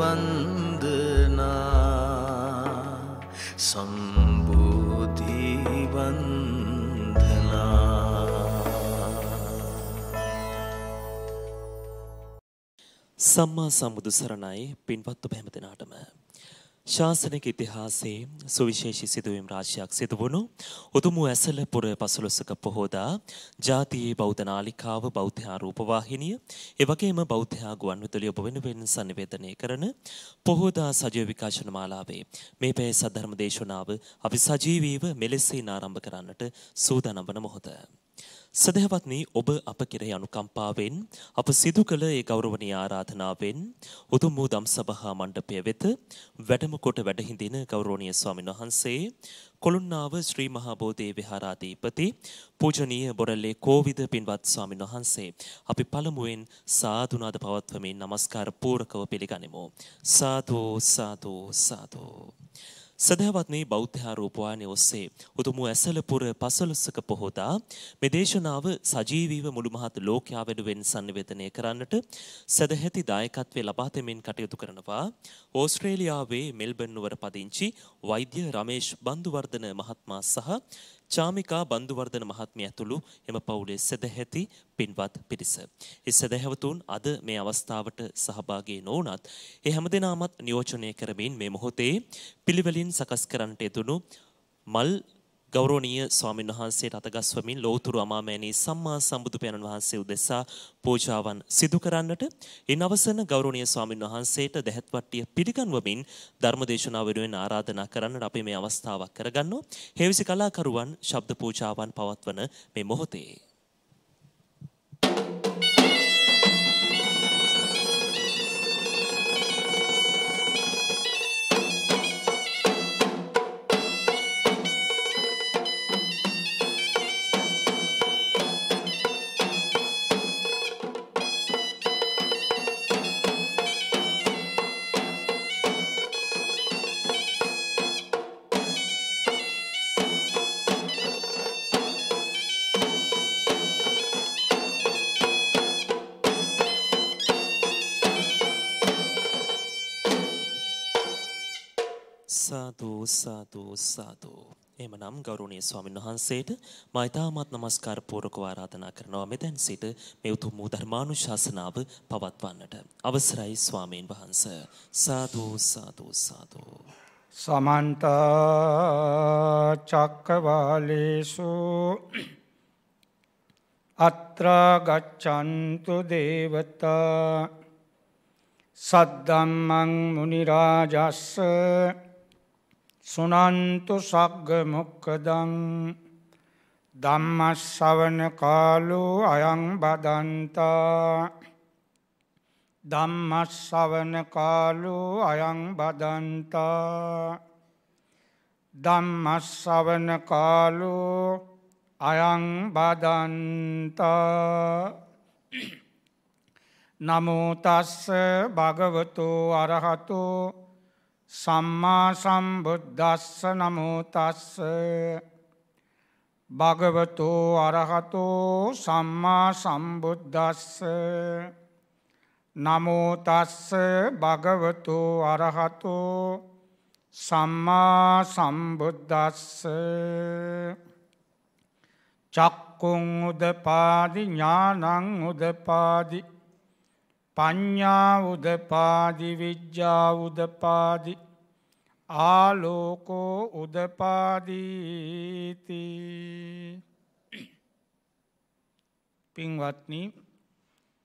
වන්දනා සම්බෝධී වන්දනා සම්මා සම්බුදු සරණයි පින්වත් ඔබ හැම දෙනාටම ශාසනික ඉතිහාසයේ සුවිශේෂී සිදුවීම් රාශියක් සිදුවුණු උතුමු ඇසල පුර පසළොස්වක පොහෝදා ජාතියේ බෞද්ධ නාලිකාව බෞද්ධයා රූපවාහිනිය එවැගේම බෞද්ධයා ගුවන්විදුලිය ඔබ වෙනුවෙන් sannivedanaya කරන පොහෝදා සජීව විකාශන මාලාවේ මේ පැය සද්ධර්ම දේශනාව අපි සජීවීව මෙලෙසින් ආරම්භ කරන්නට සූදානම් වන මොහොත සදහවත්නි ඔබ අප කෙරෙහි අනුකම්පාවෙන් අප සිදු කළ ඒ ගෞරවනීය ආරාධනාවෙන් උතුම් වූ දම් සභා මණ්ඩපය වෙත වැඩම කොට වැඩහිඳින ගෞරවනීය ස්වාමීන් වහන්සේ කොළුණාව ශ්‍රී මහා බෝධි විහාරාධිපති පූජනීය බොරළේ කෝවිද පින්වත් ස්වාමීන් වහන්සේ අපි පළමුවෙන් සාදුනාද පවත්වමින් নমස්කාර පූරකව පිළිගනිමු සාදු සාදු සාදු සදහවත්නී බෞද්ධාරූපවානය ඔස්සේ උතුමු ඇසලපුර පසලොස්සක පොහොදා මේ දේශනාව සජීවීව මුළුමහත් ලෝකයා වෙනුවෙන් සන්නිවේදනය කරන්නට සදැහැති දායකත්වය ලබා දෙමින් කටයුතු කරනවා ඕස්ට්‍රේලියාවේ මෙල්බන් නුවර පදිංචි වෛද්‍ය රමේෂ් බන්දුවර්ධන මහත්මයා සහ චාමිකා බන්දුවර්ධන මහත්මිය ඇතුළු එම පවුලේ සදැහැති පින්වත් පිරිස. ඒ සදැහැවතුන් අද මේ අවස්ථාවට සහභාගී නොවුනත් ඒ හැමදෙනාමත් නියෝජනය කරමින් මේ මොහොතේ පිළිවෙලින් සකස් කරන්නට යෙදුණු මල් ගෞරවනීය ස්වාමීන් වහන්සේට අතගස්වමින් ලෞතර අමාමෑණී සම්මා සම්බුදු පියාණන් වහන්සේ උදෙසා පූජාවන් සිදු කරන්නට ඉන් අවසන ගෞරවනීය ස්වාමීන් වහන්සේට දැහැත් වට්ටිය පිළිගන්වමින් ධර්මදේශනාව වෙනුවෙන් ආරාධනා කරන්නට අපි මේ අවස්ථාවක් කරගන්නවා. හේවිසි කලාකරුවන් ශබ්ද පූජාවන් පවත්වන මේ මොහොතේ. සාදු සාදු. එමනම් ගෞරවනීය ස්වාමීන් වහන්සේට මා ඉතාමත් নমස්කාර පූර්වකව ආරාධනා කරනවා මෙතෙන් සිට මේ උතුම් වූ ධර්මානුශාසනාව පවත්වන්නට. අවසරයි ස්වාමීන් වහන්ස. සාදු සාදු සාදු. සමන්ත චක්කවාලේසු අත්‍රා ගච්ඡන්තු දේවතා සද්දම්මං මුනි රාජස්ස සුනන්තු සග්ග මොක්කදං ධම්මස්සවන කාලෝ අයං බදන්තා ධම්මස්සවන කාලෝ අයං බදන්තා ධම්මස්සවන කාලෝ අයං බදන්තා නමෝතස්ස භගවතු අරහතෝ සම්මා සම්බුද්දස්ස නමෝතස්ස භගවතු අරහතෝ සම්මා සම්බුද්දස්ස නමෝතස්ස භගවතු අරහතෝ සම්මා සම්බුද්දස්ස චක්කුං උදපාදි ඥානං උදපාදිි පඤ්ඥා උදපාදි විද්‍යා උදපාදි ආලෝකෝ උදපාදීති පින්වත්න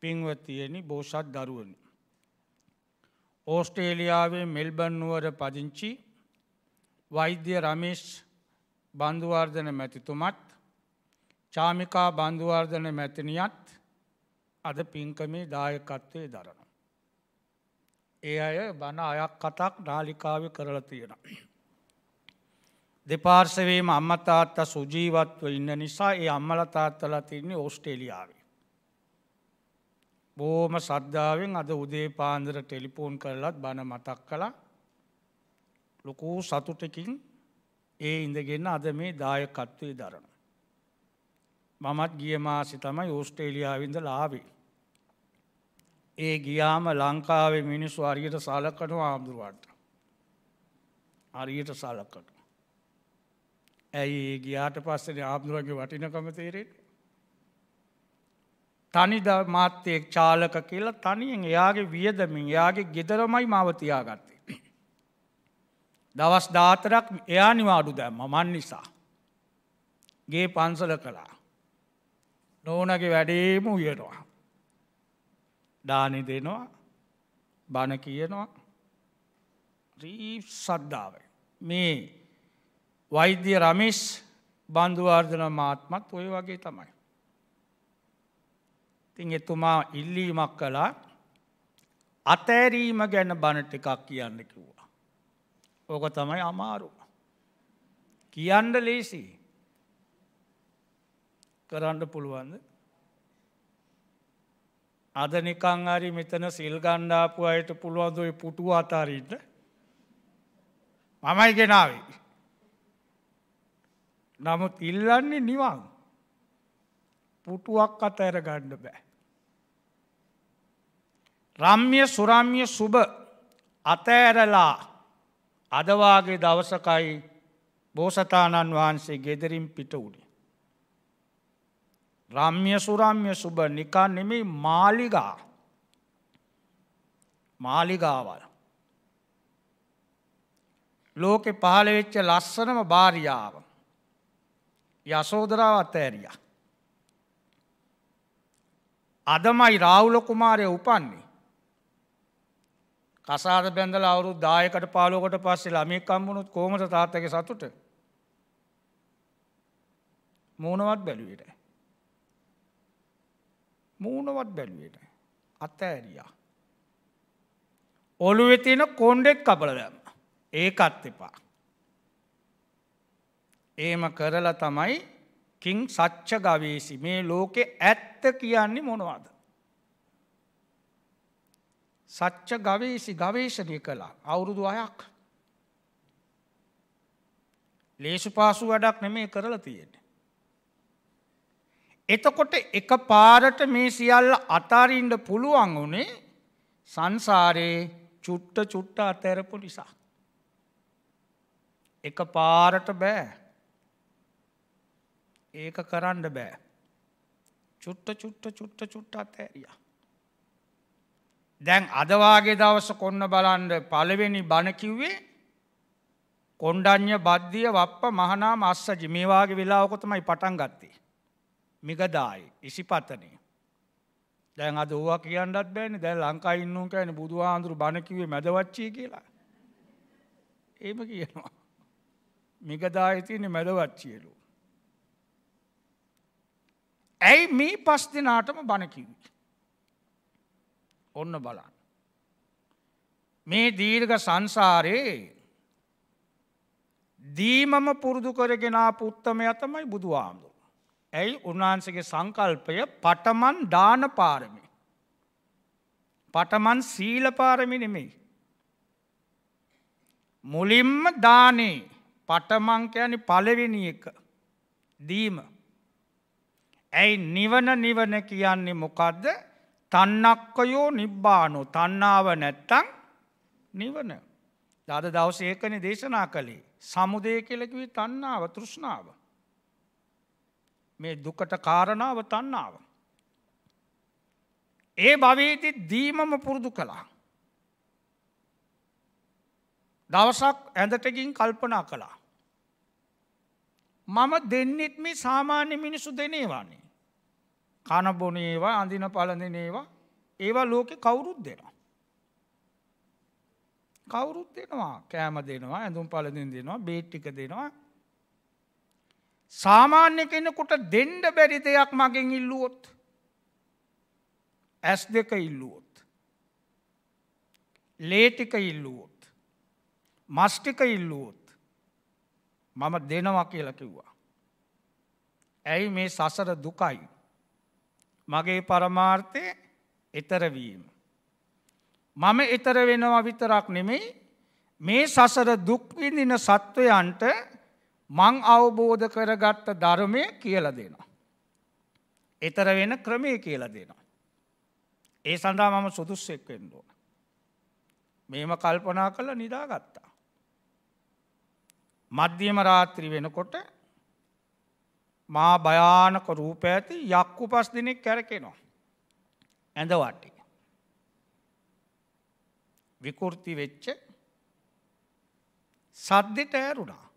පින්වතියනි බෝසත් දරුවනි. ඕස්ට්‍රේලියාවේ මෙල්බන්නුවර පදිංචි වෛද්‍ය රමේෂ් බන්ධුවර්ධන මැතිතුමත් චාමිකා බන්ධුවර්ධන මැතිනියත් අද පින්කමේ දායකත්වය දරන. ඒ අය බණ අයක් කතක් නාලිකාව කරලා තියෙන. දෙපාර්සවේම අම්මතාත්ත සුජීවත්ව ඉන්න නිසා ඒ අම්මලතාත්තලා තින්නේ ඕස්ටේලියාවේ. බෝම සද්ධාවෙන් අද උදේ පාන්දර ටෙලිපෝන් කරලත් බණ මතක් කළ ලොකූ සතුටකින් ඒ ඉඳගෙන අද මේ දායකත්වය දරන. මමත් ගිය මාසි තමයි ඕස්ට්‍රේලියාවින්ද ලාවේ. ඒ ගියාම ලංකාවේ මිනිස්සු අරියට සලකටම ආමුදුරුවන්ට. අරියට සලකට. ඇයි ගියාට පස්සෙන ආමුදුරුවගේ වටිනකම තේරෙන්. තනිද මාත්‍යයෙක් චාලක කියලා තනියෙන් එයාගේ වියදමින් එයාගේ ගෙදරමයි මවතියා ගත්තේ. දවස් ධාතරක් එයා නිවාඩු දැම්ම මන් නිසා. ගේ පන්සල කළා. නෝනගේ වැඩේම උයනවා. දානෙ දෙනවා බණ කියනවා රී සද්ධාව. මේ වෛද්‍ය රමිස් බන්ධවාර්ධන මාත්මත් ඔය වගේ තමයි. තින් එතුමා ඉල්ලීමක් කළා අතෑරීම ගැන බණට එකක් කියන්න කිව්වා. ඕක තමයි අමාරු. කියන්න ලේසි කරන්න පුළුවන්ද අද නිකං හරි මෙතන සිල් ගණ්ඩාපු අයට පුළුවන්දොය පුටුව අතාරන්න මමයි ගෙනාවේ. නමුත් ඉල්ලන්නේ නිවන් පුටුවක් අත ඇර ගණ්ඩ බෑ. රම්ය සුරම්ය සුභ අතඇරලා අදවාගේ දවසකයි බෝසතාණන් වහන්සේ ගෙදරින් පිට උඩේ. රම්ය සුරම්ය සුබ නිකා නෙමේ මාලිගා මාලිගාවල්. ලෝකෙ පහළවෙච්ච ලස්සනම භාරියාව. යසෝදරාව අතඇරිය. අදමයි රාවුල කුමාරය උපන්නේ. කසාද බැඳල අවුරු දායකට පාලෝකට පස්සේ ළමිකම්බුණුත් කෝමට තාත්තක සතුට මූුණවත් බැලුවට. මූණවත් බැලුවේ නැහැ. අතෑරියා. ඔළුවේ තියෙන කොණ්ඩෙක් කපලා දැම්මා. ඒකත් එපා. ඒම කරලා තමයි කින් සච්ච ගවේසි මේ ලෝකෙ ඇත්ත කියන්නේ මොනවාද. සච්ච ගවේසි ගවේශණය කළා අවුරුදු අයක්. ලේසු පාසු වැඩක් නෙමේ කරලා තියෙන. එතකොට එක පාරට මේ සියල්ල අතාරින්ට පුළුවන් වුනේ සංසාරයේ චුට්ට චුට්ට අතැරපු නිසා. එක පාරට බෑ ඒක කරන්න බෑ. චුට්ට චුට්ට චුට්ට චුට්ට අතැරියා. දැන් අදවාගේ දවස කොන්න බලන්ඩ පළවෙනි බණකිව්වේ කොණ්ඩඥ බද්ධිය වප්ප මහනා මස්සජි මේවාගේ වෙලාවකොතමයි පටන් ගත්තේ. මිගදායි ඉසිපතනේ. දැන් අද ඕවා කියන්නත් බෑනේ දැන් ලංකාවේ ඉන්නුන් කියන්නේ බුදුහාඳුරු බණ කිව්වේ මැදවච්චී කියලා. එහෙම කියනවා. මිගදායේ තියෙන මැදවච්චියලු. ඇයි මේ පස් දිනාටම බණ කිව්වේ? ඔන්න බලන්න. මේ දීර්ඝ සංසාරේ දීමම පුරුදු කරගෙන ආපු උත්තමයා තමයි බුදුහාඳුරු. ඇයි උන්වහන්සගේ සංකල්පය පටමන් දාන පාරමි. පටමන් සීල පාරමි නෙමෙයි. මුලින්ම දානේ පටමංකයනි පලවෙනි එක දීම. ඇයි නිවන නිවන කියන්නේ මොකක්ද තන්නක්කයෝ නිබ්බානු තන්නාව නැත්තං නිවන. දද දවස ඒකන දේශනා කළේ සමුදය කෙලෙකවී තන්නාව තෘෂ්ණාව. මේ දුකට කාරණාව තන්නාව. ඒ භවේති දීමම පුරුදු කළා. දවසක් ඇඳටකින් කල්පනා කළා. මම දෙන්නෙත් මේ සාමාන්‍ය මිනිසු දෙනේවානේ. කණබොනේවා අඳින පලඳනේවා ඒවා ලෝකෙ කවුරුත් දෙනවා. කවුරුත් දෙනවා කෑම දෙනවා ඇඳුම් පලඳින් දෙනවා බේට්ටික දෙනවා සාමාන්‍ය කෙනෙකුට දෙන්ඩ බැරි දෙයක් මගෙන් ඉල්ලුවොත්. ඇස් දෙක ඉල්ලුවොත්. ලේටික ඉල්ලුවොත්. මස්ටික ඉල්ලුවොත්. මම දෙනවා කියලා කිව්වා. ඇයි මේ සසර දුකයි. මගේ පරමාර්ථය එතරවීම. මම එතර වෙනවා විතරක් නෙමෙයි මේ සසර දුක්විඳින සත්වයන්ට මං අවබෝධ කරගත්ත ධර්මය කියල දෙනවා. එතර වෙන ක්‍රමය කියල දෙනවා. ඒ සඳහා මම සුදුස්සෙක් වෙන්ඩුවන. මේම කල්පනා කළ නිදාගත්තා. මධ්‍යම රාත්‍රි වෙනකොට මා භයානක රූප ඇති යක්කු පස් දෙනෙක් කැරකෙනවා. ඇඳවටි. විකෘති වෙච්ච සද්ධට ඇරුණා.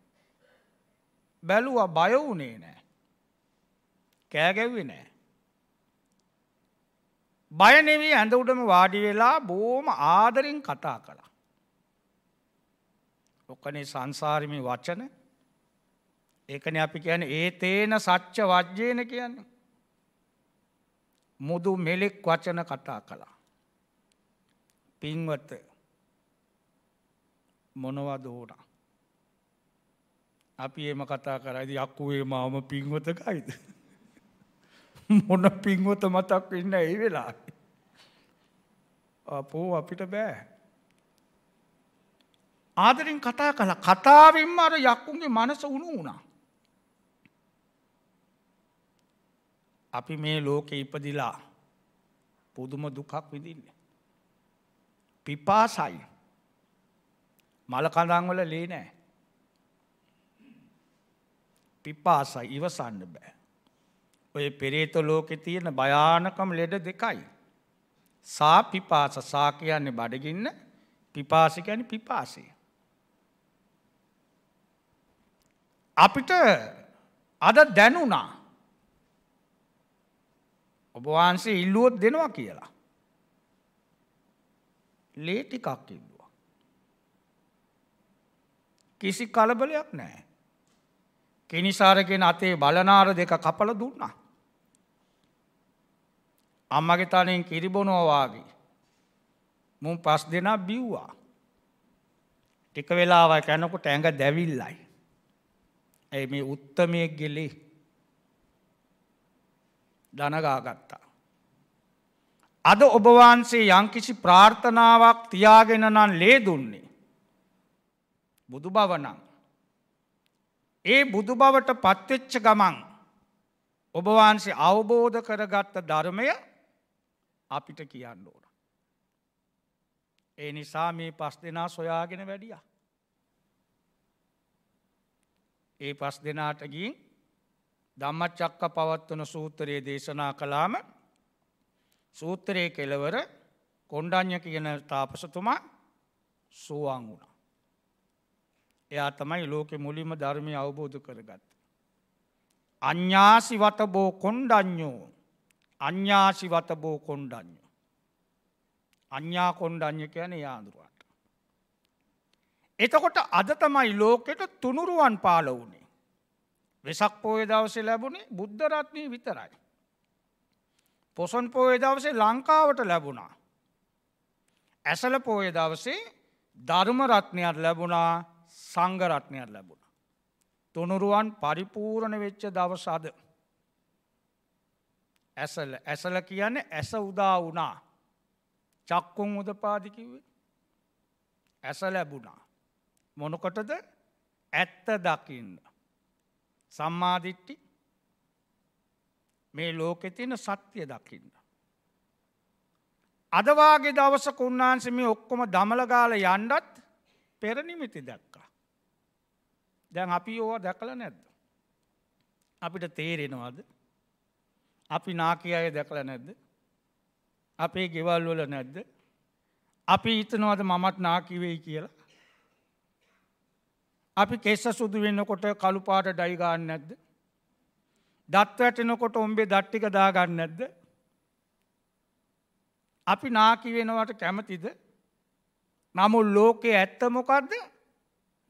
බැලුවා බය වුණේ නෑ. කෑගැව්වේ නෑ. බය නෙවෙයි ඇඳ උඩම වාඩි වෙලා බොහොම ආදරෙන් කතා කළා. ඔක්කනේ සංසාරමේ වචන ඒකනේ අපි කියන්නේ ඒ තේන සච්ච වජ්ජේන කියන්නේ. මුදු මෙලෙක් වචන කතා කළා. පින්වත මොනවද ඕනා අපි එම කතා කරයිද යක්කුවේ මම පින්වතකයිද. මොන පින්වත මතක් වෙන්න ඒ වෙලා. අපෝ අපිට බෑ. ආදරින් කතා කළ කතාවෙන්ම අර යක්කුන්ගේ මනස උුණු වුණා. අපි මේ ලෝකෙ ඉපදිලා පුදුම දුකක් විදින්න. පිපාසයි මලකඳංවල ලේ නෑ. පිපාසයි ඉවසන්න බෑ. ඔය පෙරේත ලෝකෙ තියෙන භයානකම ලෙඩ දෙකයි. සා පිපාස සා කියන්නේ බඩගින්න පිපාසිකැන පිපාසය. අපිට අද දැනුණා ඔබවහන්සේ ඉල්ලුවොත් දෙනවා කියලා. ලේටිකක් ඉල්ලවා. කිසි කලබලයක් නෑ. කෙනිසාරගෙන අතේ බලනාර දෙක කපල දුන්නා. අම්මගේ තනෙන් කිරිබොනෝවාගේ. මුන් පස් දෙනා බිව්වා. ටික වෙලාව කැනකොට ඇඟ දැවිල්ලයි. ඇයි මේ උත්තමය ගෙලේ දනගාගත්තා. අද ඔබවහන්සේ යංකිසි ප්‍රාර්ථනාවක් තියාගෙන නම් ලේ දුන්නේ. බුදු බවනම් ඒ බුදු බවට පත්වෙච්ච ගමන් ඔබවහන්සේ අවබෝධ කරගත්ත ධර්මය අපිට කියන්න ඕන. ඒ නිසා මේ පස් දෙනා සොයාගෙන වැඩිය. ඒ පස් දෙනාටගින් ධම්මචක්ක පවත්වන සූත්‍රයේ දේශනා කලාම සූත්‍රයේ කෙලවර කොණ්ඩඥ කියන තාපසතුමා සෝවාන් වුණා. එයා තමයි ලෝකෙ මුලිම ධර්මය අවබෝධ කරගත්. අඥ්ඥාසි වතබෝ කොන්්ඩඥෝ අඥ්ඥාසි වතබෝ කොන්්ඩඥෝ. අඥ්ඥා කොන්්ඩඥ කියන යාදුරුවට. එතකොට අද තමයි ලෝකෙට තුනුරුවන් පාල වුණේ. වෙසක් පෝය දවසේ ලැබුණේ බුද්ධරත්නී විතරයි. පොසොන් පෝය දවසේ ලංකාවට ලැබුණා. ඇසල පෝය දවසේ ධර්මරත්නයක් ලැබුණා සංගරත්නයක් ලැබුණ. තුනුරුවන් පරිපූරණ වෙච්ච දවසාද. ඇසල ඇසල කියන්න ඇස උදා වුණා චක්කුන් උදපාදිකිවේ. ඇස ලැබුණා. මොනකොටද ඇත්ත දකින්න. සම්මාධිට්ටි මේ ලෝකෙ තියෙන සත්‍යය දකින්න. අදවාගේ දවස කුන්නාන්සම ඔක්කොම දමලගාල යන්ඩත් පෙරනිමිති දැක්ක. දැන් අපි ඕවා දැකල නැද්ද. අපිට තේරෙනවාද. අපි නාකි අය දැකල නැද්ද. අපේ ගෙවල් වල නැද්ද. අපි හිතනවාද මමත් නාකිවෙයි කියලා. අපි කෙස්ස සුදු වෙන්නකොට කළුපාට ඩයිගාන්න නැද්ද. දත් වැටෙනකොට උඹේ දට්ටික දාගන්න නැද්ද. අපි නාකි වෙනවට කැමතිද නමුල් ලෝකයේ ඇත්ත මොකක්ද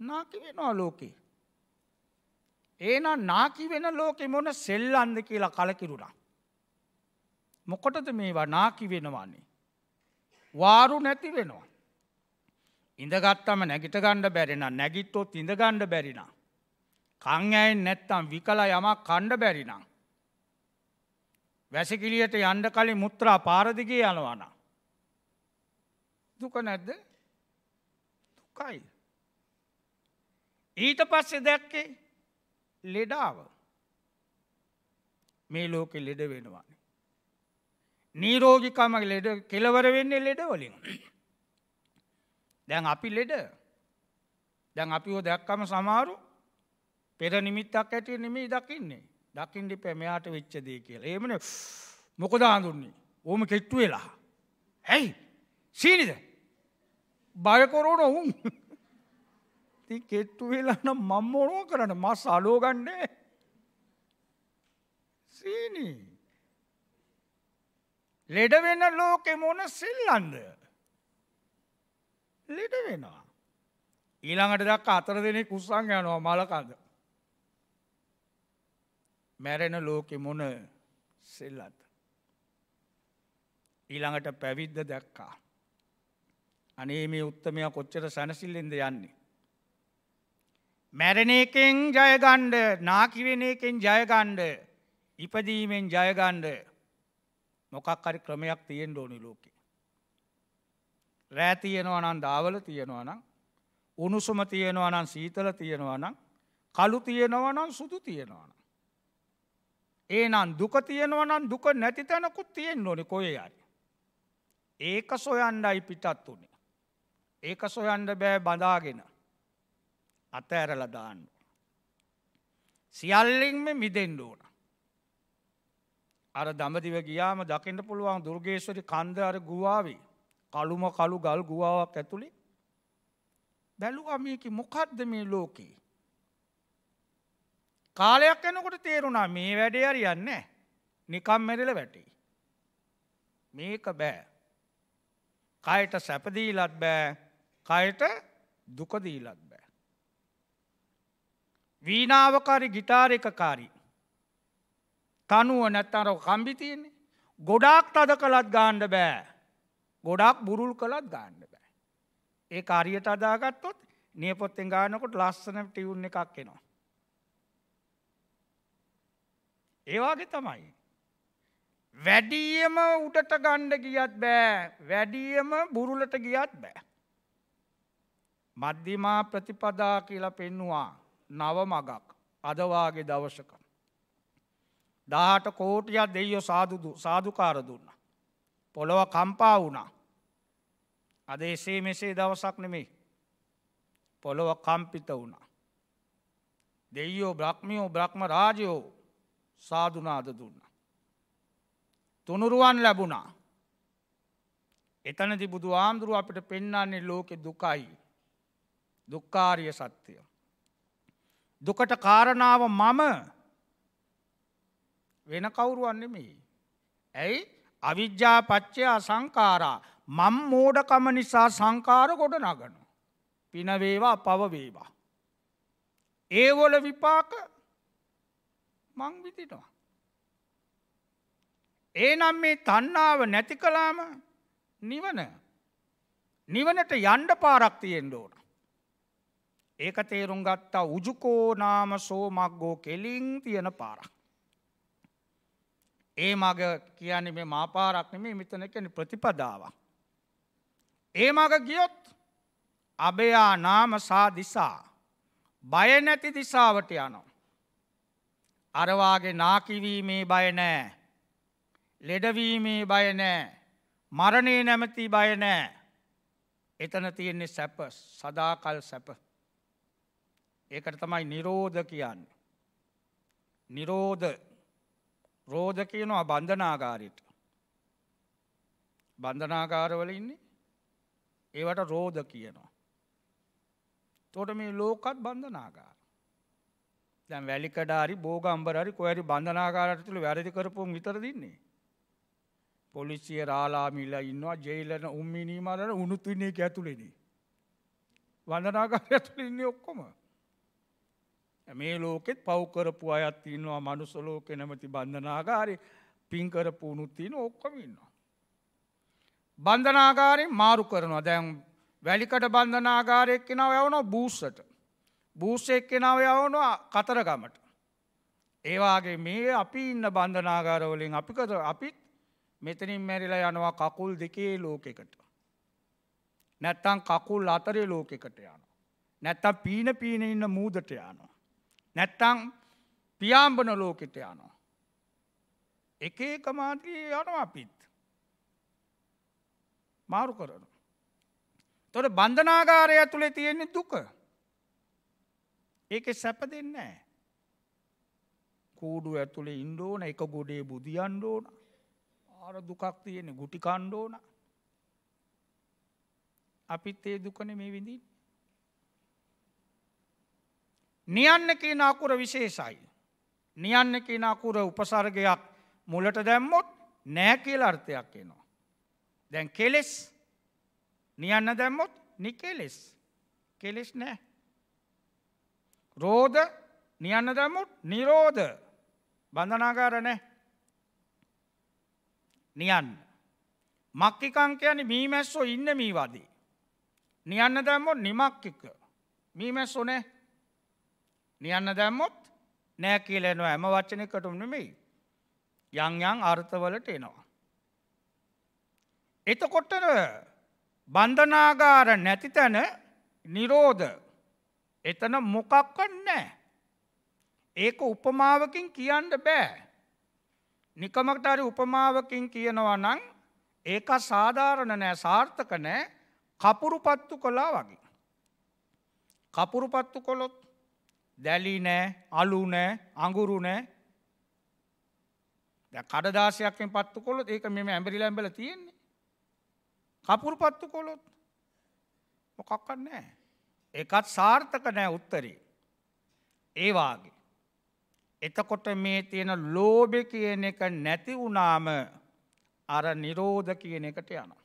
නාකි වෙනවා ලෝකේ ඒනම් නාකි වෙන ලෝකෙ මොන සෙල්ලන්ද කියලා කලකිරුණා. මොකොටද මේවා නාකි වෙනවාන්නේ. වාරු නැති වෙනවා. ඉඳගත්තම නැගිට ගණ්ඩ බැරිෙන නැගිත්තොත් ඉඳගණ්ඩ බැරින. කංඇයින් නැත්තම් විකල යමක් කණ්ඩ බැරිනම්. වැසකිලියට යන්ඩ කලින් මුත්‍රා පාරදිගේ යනවාන. දුක නැද්ද දුකයි. ඊට පස්සෙ දැක්කේ ලෙඩාව මේ ලෝකෙ ලෙඩ වෙනවාන. නීරෝගිකමක් ලෙඩ කෙලවර වෙන්නේ ලෙඩවලින්. දැන් අපි ලෙඩ දැන් අපි හෝ දැක්කම සමාරු පෙර නිමිත්තක් ඇටිය නෙමේ දකින්නේ දකිින්ඩි පැමයාට වෙච්චදේ කියලා ඒමන මොකද හඳුන්නේ ඕම කෙට්ටු වෙලා හැයි සීනිද බයකොරෝන ඔවුන් ඉතින් කෙට්ටු වෙලා නම් මම මොනව කරන්න මස් අලෝ ගන්නෑ. සීනි. ලෙඩ වෙන ලෝකෙ මොන සෙල්ලන්ද? ලෙඩ වෙනවා. ඊළඟට දැක්ක හතර දෙනෙක් උස්සන් යනවා මලකඳ. මැරෙන ලෝකෙ මොන සෙල්ලන්ද? ඊළඟට පැවිද්ද දැක්කා. අනේ මේ උත්තමයා කොච්චර සැනසිල්ලෙන්ද යන්නේ. මැරණ එකෙන් ජයගණ්ඩ නාකිවෙන එකෙන් ජයගණ්ඩ ඉපදීමෙන් ජයගණ්ඩ මොකක්කරි ක්‍රමයක් තියෙන් ඕනි ලෝකෙ. රෑ තියෙනවා නම් දාවල තියෙනවා නම් උණුසුම තියෙනවා නම් සීතල තියෙනවා නම් කළු තියෙනවා නම් සුදු තියෙනවා නම්. ඒනම් දුක තියෙනවා නම් දුක නැති තැනකුත් තියෙන් ඕනි කොය අරි. ඒක සොයන්ඩයි පිටත් වනේ. ඒක සොයන්ඩ බෑ බදාගෙන. අතඇරලා දාන්න. සියල්ලෙන්ම මිදෙන්ඩ ඕන. අර දමදිව ගියාම දකිට පුළුවන් දුර්ගේශ්වරි කන්ද අර ගුවාවී කළුම කළු ගල් ගුවාවක් ඇතුළි බැලුවමයකි මොකක්ද මේ ලෝකී. කාලයක් එනකොට තේරුණා මේ වැඩේ අරි යන්න නිකම් මැරල වැටි. මේක බෑ. කයට සැපදීලත් බෑ කයට දුකදීලත් වීනාවකාරි ගිතාරකකාරී. තනුව නැත්තර කම්බිතියන්නේ. ගොඩාක් තද කළත් ගාණ්ඩ බෑ. ගොඩක් බුරුල් කළත් ගාණ්ඩ බෑ. ඒ අරියට අදාගත්තොත් නියපොත්තෙන් ගානකොට ලස්සන ටිවුන් එකක් එනවා. ඒවාගේ තමයි. වැඩියම උටට ගණ්ඩ ගියත් බෑ වැඩියම බුරුලට ගියත් බෑ. මධ්‍යමා ප්‍රතිපදා කියලා පෙන්නවා නව මගක් අදවාගේ දවශක. දාට කෝටියක් දෙයෝ සාධකාර දුන්න. පොළොව කම්පා වුණා. අද එසේ මෙසේ දවසක් නෙමේ. පොළොව කම්පිත වුණා. දෙයෝ බ්‍රහ්මියෝ බ්‍රහ්ම රාජයෝ සාධනාද දුන්න. තුනුරුවන් ලැබුණා. එතනති බුදු ආමුදුරුව අපිට පෙන්න්නන්නේ ලෝකෙ දුකයි. දුක්කාරිය සත්‍යයෝ. දුකට කාරණාව මම වෙන කවුරු අන්නෙමේ. ඇයි අවිද්‍යා පච්චයා සංකාරා මං මෝඩකම නිසා සංකාර ගොඩ නගනු. පිනවේවා පවවේවා. ඒවොල විපාක මං විතිටවා. ඒනම් මේ තන්නාව නැති කලාම නිවන නිවනට යන්ඩ පාරක්තියෙන් ඕන. ඒක තේරුම් ගත්තා උජුකෝනාම සෝමක්ගෝ කෙලින් තියෙන පාරක්. ඒ මග කියන්නේ මේ මාපාරක්නමේ මිතන එකන ප්‍රතිපදාවක්. ඒ මග ගියොත් අබයා නාම සා දිසා බය නැති දිසාවට යනෝ. අරවාගේ නාකිවීමේ බය නෑ. ලෙඩවීමේ බය නෑ. මරණය නැමති බය නෑ. එතන තියෙන්නේ සැප සදාකල් සැප. ඒකට තමයි නිරෝධ කියන්නේ. නිරෝධ රෝධ කියනවා බන්ධනාගාරයට. බන්ධනාගාරවල ඉන්නේ ඒවට රෝධ කියනවා. තොට මේ ලෝකත් බන්ධනාගාර. දැන් වැලිකඩාරි බෝගම්බරරි කොහරි බන්ධනාගාරට තුළ වැරදි කරපුම් විතර දින්නේ. පොලිසිය රාලාමිල්ලා ඉන්නවා ජෙයිලන උම්මිනීමරට උනුතුන්නේ ඇතුලෙන. වඳනාගාර ඇතුළ ඉන්නේ ඔක්කොම. මේ ලෝකෙත් පව්කරපු අයත් තියනවා මනුසලෝක නැමති බන්ධනාගාරය පින්කරපු උනුත්තින ඔක්කමන්නවා. බන්ධනාගාරය මාරු කරනවා දැන් වැලිකට බන්ධනාගාරයක් කෙනාව යවන බූසට. බූසෙක් කෙනාව යවනවා කතරගමට. ඒවාගේ මේ අපි ඉන්න බන්ධනාගාරවලින් අපිකද අපිත් මෙතනින් මැරිලා යනවා කකුල් දෙකේ ලෝකෙකට. නැත්තං කකුල් අතරේ ලෝකෙකට යනවා. නැත්තම් පීන පීන ඉන්න මූදට යනවා. නැත්තං පියාම්බන ලෝකෙට යනවා. එක එක මාත්‍රී යනවා අපිත්. මාරු කරන. තොට බන්ධනාගාරය ඇතුළේ තියෙන්නේ දුක. ඒක සැප දෙන්නෑ. කූඩු ඇතුළේ ඉන්ඩෝන එක ගොඩේ බුදියන්ඩෝන ආර දුකක් තියෙන ගුටි කණ්ඩෝන අපිත් ඒ දුකන මේ විඳින්. නියන්න කියන අකුර විශේෂයි. නියන්න කියන අකුර උපසර්ගයක් මුලට දැම්මොත් නෑ කියල අර්ථයක් එනවා. දැන් කෙලෙස් නියන්න දැම්මොත් නිකෙලෙස් කෙලෙස් නෑ. රෝධ නියන්න දැමුත් නිරෝධ බඳනාගාරන නියන්න. මක්කිකංකයන මීමැස්සෝ ඉන්න මීවාදී. නියන්න දැම්මොත් නිමක්කික මීමැස්සෝ නෑ නියන්න දැම්මොත් නෑ කියලනවා ඇම වචනකටුම් නෙමෙයි. යංයන් අර්ථවලට එනවා. එතකොට බන්ධනාගාර නැති තැන නිරෝධ එතන මොකක්ක නෑ. ඒක උපමාවකින් කියන්න බෑ. නිකමටරි උපමාවකින් කියනවා නං ඒක සාධාරණ නෑ සාර්ථක නෑ කපුරු පත්තු කොලා වගේ. කපුරු පත්තු කොළොත් දැලි නෑ අලු නෑ අඟුරු නෑ කඩදාසයක්ෙන් පත්තු කොලොත් ඒක මෙම ඇඹරි ලැම්බල තියෙන්නේ. කපුරු පත්තු කොලොත් මොකක්කන්න නෑ. එකත් සාර්ථක නෑ උත්තරේ. ඒවාගේ. එතකොට මේ තියෙන ලෝභෙ කියන එක නැති වුණාම අර නිරෝධ කියන එකට යනවා.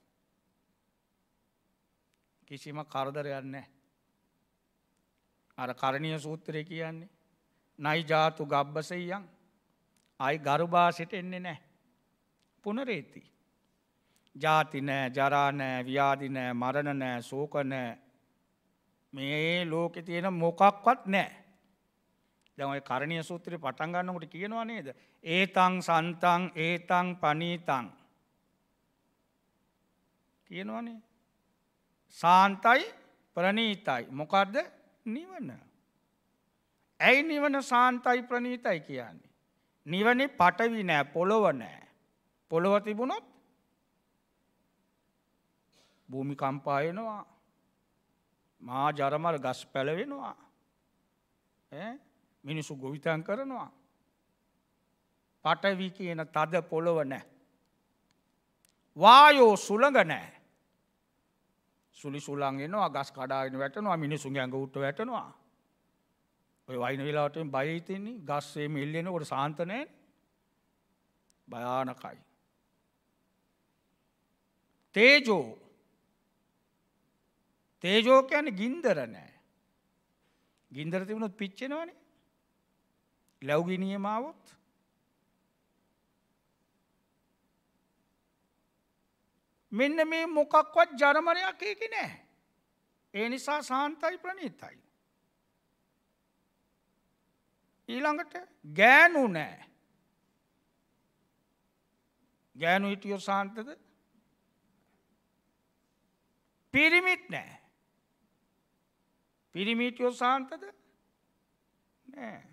කිසිම කරදරයන්නේ. අර කරණය සූත්‍රය කියන්නේ. නයි ජාතු ගබ්බසයියන් අයි ගරුභාෂට එන්නේ නෑ. පුනරේති. ජාතිනෑ ජරානෑ ව්‍යාදිනෑ මරණනෑ සෝකනෑ මේ ලෝකෙ තියෙන මොකක්වත් නෑ. දැමයි කරණය සූත්‍රය පටන්ගන්නකට කියනවා නේද. ඒතං සන්තං ඒතං පනීතං. කියනවනේ. සාන්තයි ප්‍රනීතයි මොකක්ද නිවන. ඇයි නිවන සාන්තයි ප්‍රනීතයි කියන්නේ. නිවනේ පටවි නෑ පොළොව නෑ. පොළොව තිබුණොත් භූමි කම්පායනවා. මා ජරමර ගස් පැලවෙනවා. මිනිසු ගොවිතන් කරනවා. පටවි කියන තද පොළොව නෑ. වායෝ සුළඟ නෑ. සුලි සුලන් එනවා ගස් කඩාගෙන වැටනවා මිනිසු ගැඟ උට වැටෙනවා. ඔය වයින් වෙලාවට බය හිතෙන්නේ ගස් එමෙ ඉල්ලෙනකොට සාන්ත නැහැ. භයානකයි. තේජෝ තේජෝ කියන්නේ ගින්දර නෑ. ගින්දර තිබුණොත් පිච්චෙනවනේ. ලැබුගිනියම આવොත් මෙන්න මේ මොකක්වත් ජරමරයක් ඒක නෑ. ඒ නිසා සාන්තයි ප්‍රනීතයි. ඊළඟට ගෑනු නෑ. ගෑනු හිටියෝ සාන්තද පිරිමිත් නෑ. පිරිමිටියෝ සාන්තද නෑ.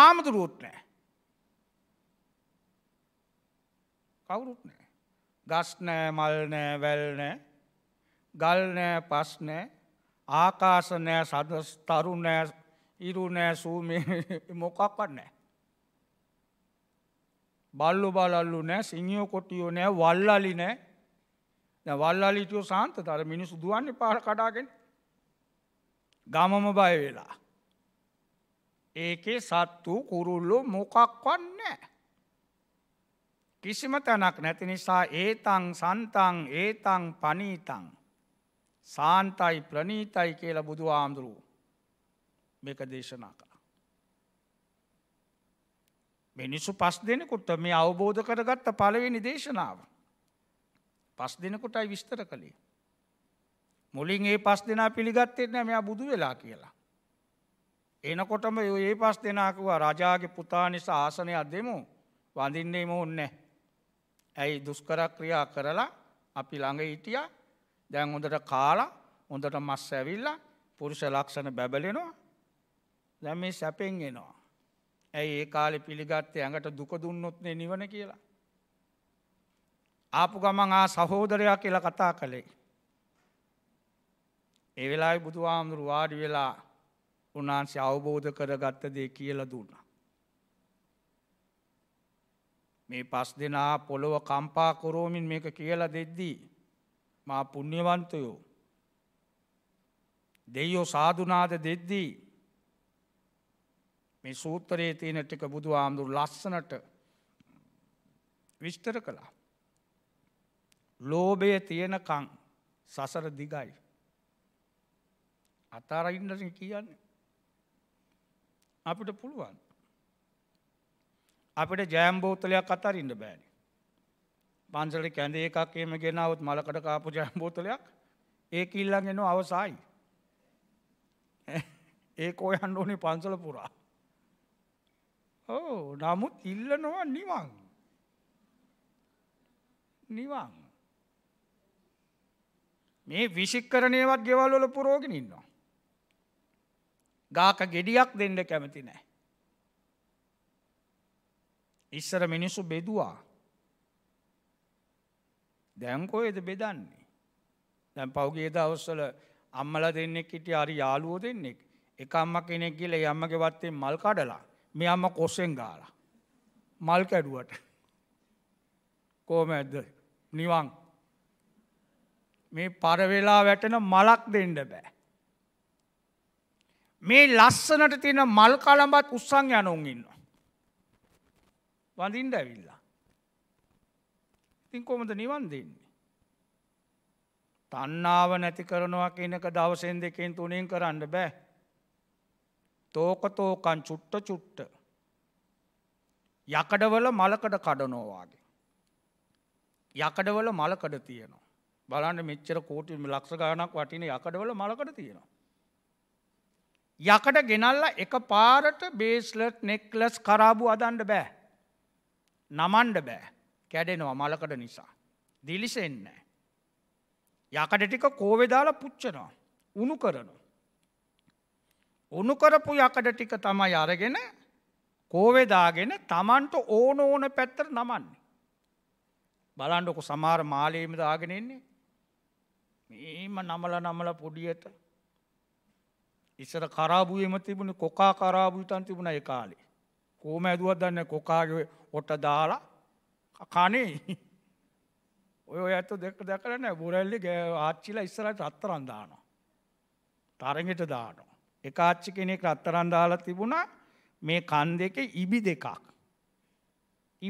ආමතුරුවත් නෑ. කවුරුත් නෑ. ගස්නෑ මල්නෑ වැල්නෑ ගල්නෑ පස්නෑ ආකාශනෑ සදස් තරුණෑ ඉරුනෑ සූමේ මොකක්වත් නෑ. බල්ලු බලල්ලු නෑ සිංහෝ කොටියෝ නෑ වල්ලලි නෑ වල්ලාලිටියෝ සාන්ත තර මිනිසු දුවන්නේ පාර කඩාගෙන ගමම බය වෙලා. ඒකේ සත්තු කුරුල්ලු මොකක්වන්නේ. කිසිම තැනක් නැති නිසා ඒතං සන්තං ඒතං පනීතං සාන්තයි ප්‍රනීතයි කියල බුදු ආමුදුරුව මේක දේශනා කළ. මිනිස්සු පස් දෙනෙකුට මේ අවබෝධ කරගත්ත පළවෙනි දේශනාව. පස් දෙනකුටයි විස්තර කළේ. මුලින් ඒ පස් දෙනා පිළිගත්තෙත් නෑ මෙයා බුදු වෙලා කියලා. එනකොටම ඒ පස් දෙනාකුව රජාගේ පුතා නිසා ආසනයක් දෙමු වඳින්නේ මො ඔන්නෑ. ඇයි දුස්කර ක්‍රියා කරලා අපි ළඟ හිටිය දැන් හොඳට කාලා හොඳට මස් ඇවිල්ලා පුරුෂ ලක්ෂණ බැබලෙනවා දැම මේ සැපෙන් එනවා. ඇයි ඒ කාලෙ පිළිගත්තේ ඇඟට දුක දුන්නොත්නේ නිවන කියලා. ආපු ගමන් ආ සහෝදරයා කියලා කතා කළේ. ඒ වෙලායි බුදුහාමුදුරු වාඩි වෙලා උන්වහන්සේ අවබෝධ කරගත්ත දේ කියලා දුන්නා. මේ පස් දෙනා පොළොව කම්පා කොරෝමින් මේක කියලා දෙද්දී මා පුුණ්්‍යවන්තයෝ. දෙයෝ සාධනාද දෙද්දී මේ සූත්‍රයේ තියෙන ටික බුදු ආමුදුරු ලස්සනට විස්තර කළා. ලෝබය තියෙනකං සසර දිගයි. අතාරයින්නට කියන්න අපිට පුළුවන්. අපිට ජෑම්බෝතලයක් අතරින්ට බෑන. පන්සල කැඳ එකක් එම ගෙනවත් මලකට කාපු ජෑම්බෝතලයක් ඒක ඉල්ලගෙන අවසායි. ඒක ඔයන්න ඕනේ පන්සල පුරා. ඕ නමුත් ඉල්ලනවා නිවන්. නිවන්. මේ විශික්කරණයවත් ගෙවල්වල පුරෝගෙන ඉන්නවා. ගාක ගෙඩියක් දෙන්න කැමති නෑ. ඉස්සර මිනිස්සු බෙදුවා. දැන් කොහෙද බෙදන්නේ? දැන් පහුගිය දවස්වල අම්මලා දෙන්නෙක් හිටිය හරි යාළුවෝ දෙන්නෙක්. එක අම්ම කෙනෙක් ගිහලා ඒ අම්මගේ වත්තේ මල් කඩලා මේ අම්ම කොසෙන් ගාලා. මල් කැඩුවට. කොහොමද? නිවන්. මේ පර වෙලා වැටෙන මලක් දෙන්න බෑ. මේ ලස්සනට තියෙන මල් කලඹත් උස්සන් යනුන් ඉන්නවා. වඳින්ට ඇවිල්ලා. ඉතින් කොමද නිවන් දෙන්නේ. තන්නාව නැති කරනවා කියනක දවසෙන් දෙකෙන් තුනෙන් කරන්න බෑ. තෝකතෝකන් චුට්ට චුට්ට. යකඩවල මලකඩ කඩනෝවාගේ. යකඩවල මලකඩ තියනවා. බලන්න මෙච්චර කෝටි ලක්ෂ ගානක් වටින යකඩවල මලකඩ තියෙනවා. යකඩ ගෙනල්ල එක පාරට බේස්ලට් නෙක්ලස් කරාබු අදන්ඩ බෑ. නමන්ඩ බෑ කැඩෙනවා මලකට නිසා. දිලිසෙන්න. යකඩ ටික කෝවෙදාල පුච්චනවා උනු කරනු. උනු කරපු යකඩ ටික තමයි අරගෙන කෝවෙදාගෙන තමන්ට ඕන ඕන පැත්තර නමන්නේ. බලන්ඩොකු සමාර මාලයීම දාගෙනෙන්නේ. මේම නමල නමල පොඩියට ඉස්සර කරාබුයම තිබුණ කොකා කරාබුතන් තිබුණ ඒ කාලේ. කෝම ඇදුවත් දන්න කොකාගේ ඔට දාලා කනේ ඔය ඇත්ත දෙක දැකරන බුරැල්ලි ආච්චිල ඉස්සරට අත්තරන් දානවා. තරගෙට දානවා. එක ආච්චි කෙනෙක් අත්තරන් දාලා තිබුණා මේ කන් දෙක ඉබි දෙකක්.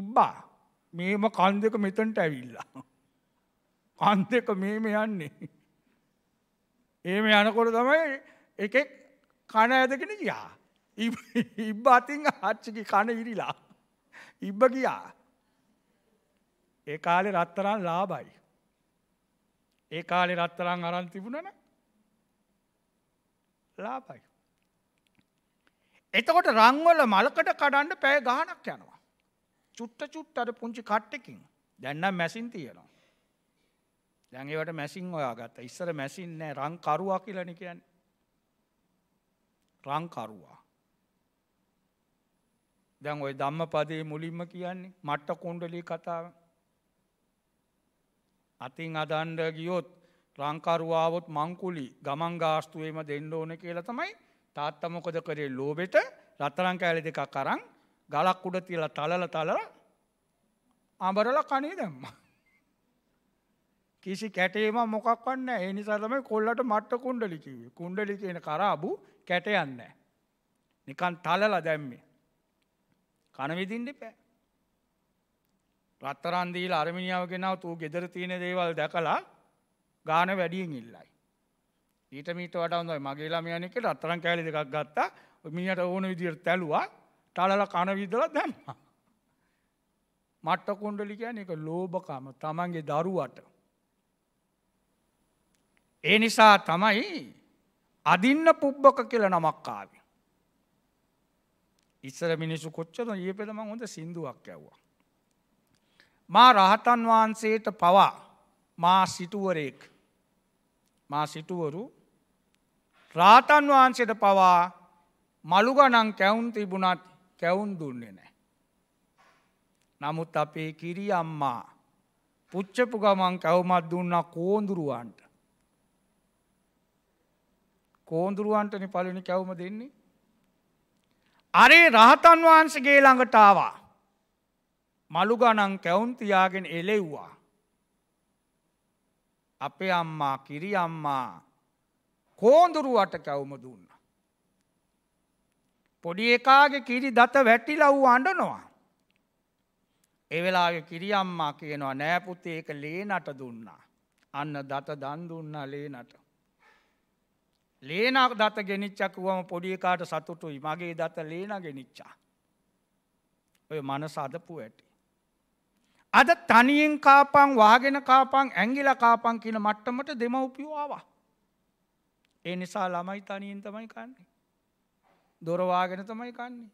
ඉබ්බා මේම කන් දෙක මෙතන්ට ඇවිල්ලා. කන් දෙක මේම යන්නේ. ඒම යනකොට තමයි එකෙක් කණ ඇදගෙන ගියා. ඉබ්බ අතින් ආච්චිගේ කන ඉරිලා. ඉබ්බ ගියා. ඒ කාලේ රත්තරන් ලාබයි. ඒ කාලේ රත්තරන් අරන් තිබුණන ලාබයි. එතකොට රංවල මලකට කඩන්ඩ පැය ගානක් යනවා. චුට්ට චුට් අට පුංචි කට්ටකින් දැන්නම් මැසින් තියෙනවා. දැඟවට මැසින් ඔයා ගත්ත ඉස්සර මැසින් නෑ රංකරුවා කියලන කියන්න. රංකරුවා. දැන් ඔය ධම්ම පදේ මුලින්ම කියන්නේ මට්ට කොන්්ඩලි කතාව. අතින් අදන්ඩ ගියොත් රංකරුවාවොත් මංකුලි ගමන් ගාස්තුවේම දෙන්න ඕන කියලා තමයි තාත්තමොකද කරේ ලෝබෙට රත්තරංක ඇලි දෙකක් කරං ගලක් උඩ තියලා තලල තලර අඹරල කනේ දැම්ම. කිසි කැටේම මොකක් වන්න එනිසාතමයි කොල්ලට මට්ට කුන්ඩලිකිවේ කුන්ඩලි කියන කරාබු කැටයන්න. නිකන් තලල දැම්මේ. කනවිදින්ට පෑ. රත්තරන්දීල අරමිනිියාව කෙනාව තු ගෙදර තියෙන දේවල් දැකලා ගාන වැඩියෙන් ඉල්ලයි. ඊට මීට වටන්දයි මගේලාමයනෙක රත්තරන් කෑලි දෙකක් ගත්තා මිනිට ඕන විදිර තැලවා ටලල කනවිදල දැම්ම. මට්ට කොන්ඩලිකයන එක ලෝභකම තමන්ගේ දරුවට. ඒ නිසා තමයි අදින්න පුබ්බක කියල නමක්කාව. ඉස්සර මිනිස්සු කොච්චර ඒ පෙළ මං හොඳ සිින්දුවක් ඇව්වා. මා රහතන් වහන්සේට පවා මා සිටුවරයෙක් මා සිටුවරු රාතන් වහන්සේට පවා මළුගනන් කැවුන් තිබුණත් කැවුන් දුන්නේ නෑ. නමුත් අපේ කිරි අම්මා පුච්චපු ගමන් කැවුමත් දුන්නා කෝන්දුරුවන්ට. කෝන්දුරුවන්ටන පලනි කැවුම දෙන්නේ අරේ රහතන් වහන්සගේ ළඟටාවා. මළු ගණන් කැවුන් තියාගෙන එලෙව්වා. අපේ අම්මා කිරි අම්මා කෝඳුරුවට කැවුම දුන්න. පොඩි එකාගේ කිරි දත වැටි ලව් අඩනවා. එවෙලාගේ කිරි අම්මා කියනවා නෑපුතේ එක ලේනට දුන්නා. අන්න දත දන් දුන්නා ලේනට. ලේනක් දත ගෙනනිච්චකුවම පොඩිකාට සතුටුයි මගේ දත ලේන ගෙනනිච්චා. ඔය මන සදපු ඇට. අද තනියෙන් කාපං වාගෙන කාපං ඇංගිල කාපං කියන මට්ටමට දෙමවපියවාවා. ඒ නිසා ළමයි තනියෙන් තමයි කන්නේ. දොරවාගෙන තමයි කන්නේ.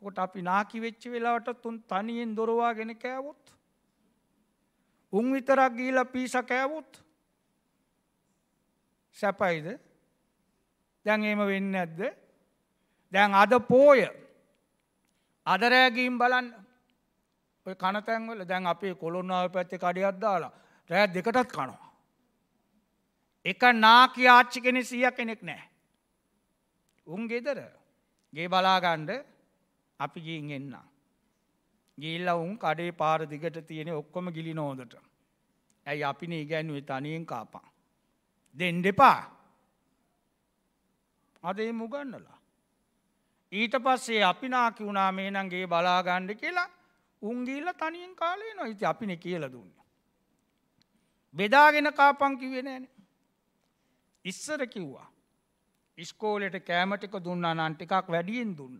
කොට අපි නාකි වෙච්චි වෙලාවට තුන් තනියෙන් දොරවාගෙන කෑවොත්. උන් විතරක් ගීල පිස කෑවොත් සැපයිද දැන් එහෙම වෙන්න ඇද්ද දැන් අද පෝය අදරෑගීම් බලන්න ඔය කනතැන්වල දැන් අපේ කොළොන්නාව පැත්තේ කඩියක් දාලා රෑ දෙකටත් කනවා. එක නාකි ආච්චි කෙනෙ සිය කෙනෙක් නෑ. උන් ගෙදර ගේ බලාගණ්ඩ අපි ගීන් එන්න. ගිල්ල උන් කඩේ පාර දිගට තියෙන ඔක්කොම ගිලි නෝදට. ඇයි අපින ඉගැන්ුවේ තනයෙන් කාපා. දෙන්න එපා. අද එම උගන්නලා. ඊට පස්සේ අපි නාකි වුණා මේ නංගේ බලාගණ්ඩ කියලා උන්ගිල්ල තනියෙන් කාලේ නො ඉති අපින කියල දුන්න. බෙදාගෙන කාපංකි වෙනෑන. ඉස්සර කිව්වා. ඉස්කෝලට කෑමටික දුන්න නන්ටිකක් වැඩියෙන් දුන්න.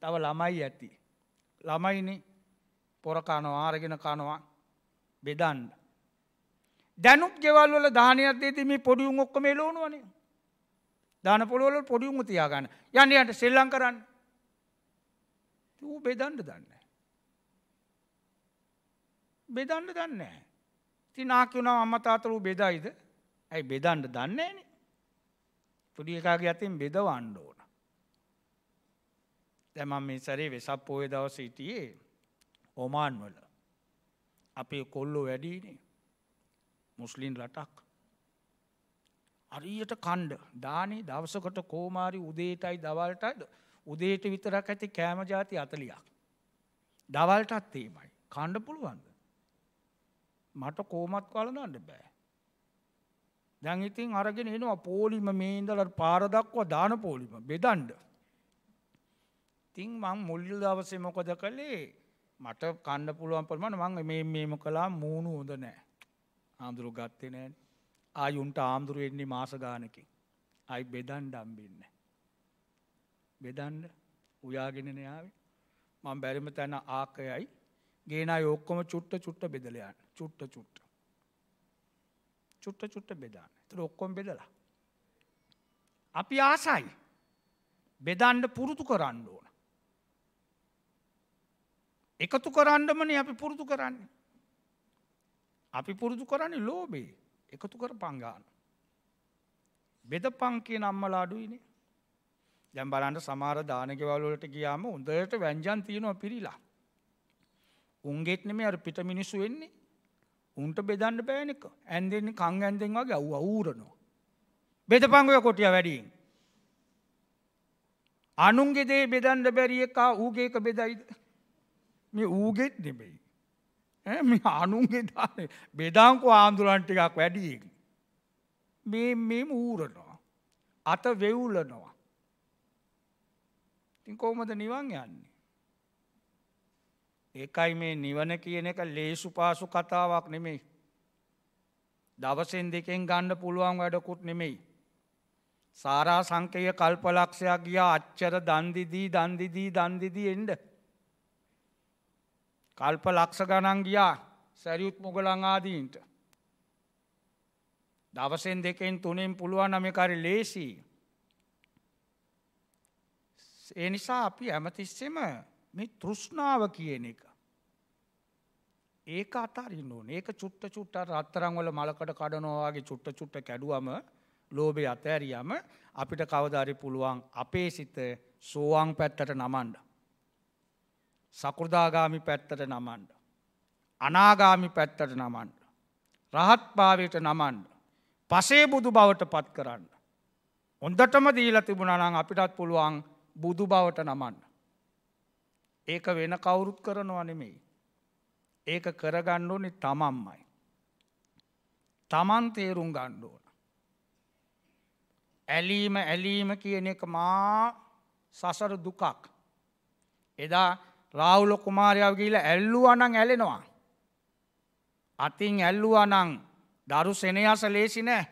තව ළමයි ඇති. ළමයිනි පොරකානෝ ආරගෙන කනවා බෙදන්ඩ. දැනුත් ගෙවල් වල දානයක් දීති මේ පොඩියුන් ඔක්කොම එලෝනුවනේ. දාන පොළොවල පොඩියුන් තියා ගන්න. යන්න යන්න සෙල්ලම් කරන්න. ඌ බෙදන්න දන්නේ බෙදන්න දන්නේ ඉතින් නාකියුනා අම්මා තාත්තලා ඌ බෙදයිද? ඇයි බෙදන්න දන්නේ නැනේ. පොඩි එකාගේ අතින් බෙදවන්න ඕන. දැන් මම මේ සැරේ වෙසක් පොයේ දවසේ හිටියේ ඔමාන් වල. අපේ කොල්ලෝ වැඩිනේ. මුස්ලින් රටක්. අරියට කණ්ඩ දානේ දවසකට කෝමාරි උදේටයි දවල්ටද උදේට විතරක් ඇති කෑම ජාති අතලියක්. දවල්ටත් තේමයි කණ්ඩ පුළුවන්ද. මට කෝමත් කලනන්න බෑ. දැංඉතින් අරගෙන එනවා පෝලිම මේන්දල පාරදක්වා දාන පෝලිම බෙදන්ඩ. තිං මං මුල්ල් දවසේ මොකද කළේ මට කණ්ඩ පුළුවන් පරමට මං මේ මේම කලා මූුණු හොඳ නෑ. ආමුදුරු ගත්තේ නෑන ආයුන්ට ආමුදුරු එන්නේ මාසගානකින් අයි බෙදන් ඩම්බින්න. බෙදන්න උයාගෙනන යාවේ මං බැරිම තැන ආකයයි ගේන යෝක්කොම චුට්ට චුට්ට බෙදලයන් චුට්ට චුට්ට චුට්ට චුට්ට බෙදාන්න තුර ඔක්කොම් බෙදලා. අපි ආසයි බෙදන්ඩ පුරුතු කරන්න ඕන. එකතු කරන්නමන අපි පුරුතු කරන්නේ. අපි පුරුදු කරන්නේ ලෝබේ එකතු කර පංගාන. බෙදපං කිය නම්මල අඩුයිනේ. දැම් බලන්ට සමාර දානකවල්ලට ගියාම උදට වැංජන් තියෙනවා පිරිලා. උන්ගෙත්නෙම අර පිට මිනිස්සු වෙන්නේ උන්ට බෙදන්න බෑනෙක ඇන්දෙන්නේ කං ඇන්දෙන් වගේ අව් අවූරනවා. බෙදපංගුව කොටිය වැඩින්. අනුන්ගෙදේ බෙදන්ඩ බැරිියකා ඌගේක බෙදයිද මේ ඌගෙත් නෙබෙයි. මේ අනුන්ගේ දාන බෙදංකු ආන්දුරන් ටිකක් වැඩි මේ මේ ඌරනවා අත වෙවුලනවා ඉතින් කොහොමද නිවන් යන්නේ ඒකයි මේ නිවන කියන එක ලේසු පාසු කතාවක් නෙමෙයි දවසෙන් දෙකෙන් ගන්න පුළුවන් වැඩකුත් නෙමෙයි සාරා සංකේය කල්පලක්ෂයක් ගියා අච්චර දන්දිදී දන්දිදී දන්දිදී එන්ඩ කල්ප ලක්ෂ ගණන් ගියා සැරියුත් මුගලං ආදීන්ට. දවසෙන් දෙකෙන් තුනෙන් පුළුවන් නමකරි ලේසි. ඒ නිසා අපි ඇමතිස්සෙම මේ තෘෂ්ණාව කියන එක. ඒක අතාරින්න ඕන ඒක චුට්ට චුට්ට රත්තරං වල මලකට කඩනවාගේ චුට්ට චුට්ට කැඩුවම ලෝභය අතෑරියම අපිට කවදාරි පුළුවන් අපේ සිත සෝවාන් පැත්තට නමන්ඩ. සකෘදාගාමි පැත්තට නමන්ඩ. අනාගාමි පැත්තට නමන්ඩ. රහත්භාවයට නමන්ඩ. පසේ බුදු බවට පත් කරන්න. හොන්දටම දීල තිබුණනං අපිටත් පුළුවන් බුදු බවට නමන්න. ඒක වෙන කවුරුත් කරනවා නෙමෙයි. ඒක කරගන්න ඕනි තමම්මයි. තමන් තේරුම් ගණ්ඩ ඕන. ඇලීම ඇලීම කියන එක මා සසර දුකක්. එදා රාවුල කුමාරයාව කියලා ඇල්ලුවනං ඇලෙනවා. අතින් ඇල්ලුවනං දරු සෙනයාස ලේසි නෑ.